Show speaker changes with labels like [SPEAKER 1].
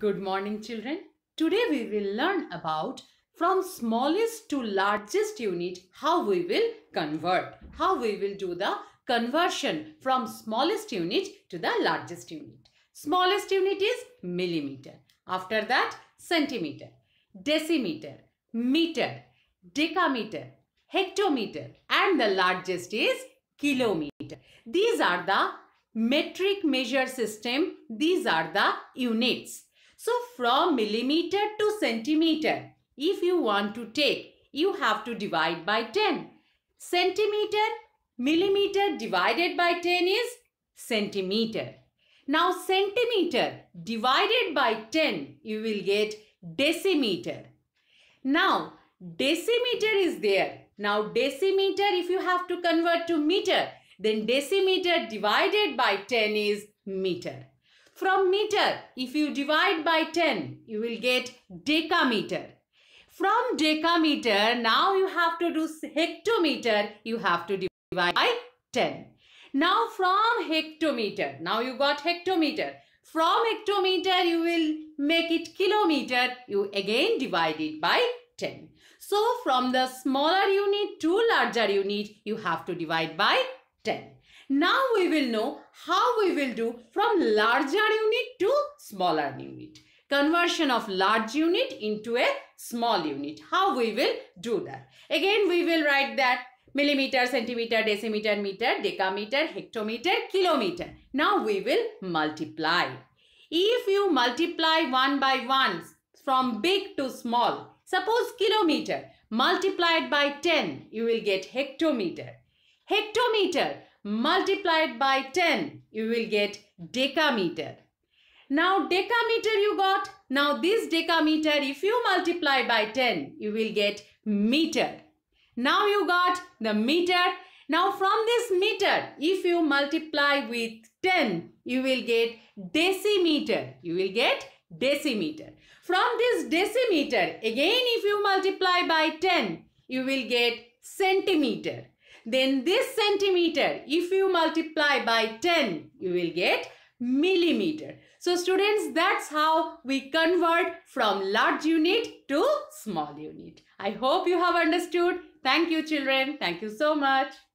[SPEAKER 1] Good morning children. Today we will learn about from smallest to largest unit how we will convert. How we will do the conversion from smallest unit to the largest unit. Smallest unit is millimeter. After that centimeter, decimeter, meter, decameter, hectometer and the largest is kilometer. These are the metric measure system. These are the units. So from millimeter to centimeter, if you want to take, you have to divide by 10. Centimeter, millimeter divided by 10 is centimeter. Now centimeter divided by 10, you will get decimeter. Now decimeter is there. Now decimeter, if you have to convert to meter, then decimeter divided by 10 is meter. From meter, if you divide by 10, you will get decameter. From decameter, now you have to do hectometer, you have to divide by 10. Now from hectometer, now you got hectometer. From hectometer, you will make it kilometer, you again divide it by 10. So from the smaller unit to larger unit, you have to divide by 10. Now we will know how we will do from larger unit to smaller unit. Conversion of large unit into a small unit. How we will do that. Again we will write that millimeter, centimeter, decimeter, meter, decameter, hectometer, kilometer. Now we will multiply. If you multiply one by one from big to small, suppose kilometer, multiplied by 10, you will get hectometer. Hectometer multiplied by 10, you will get decameter. Now decameter you got. Now this decameter, if you multiply by 10, you will get meter. Now you got the meter. Now from this meter, if you multiply with 10, you will get decimeter. You will get decimeter. From this decimeter, again if you multiply by 10, you will get centimeter then this centimeter if you multiply by 10 you will get millimeter. So students that's how we convert from large unit to small unit. I hope you have understood. Thank you children. Thank you so much.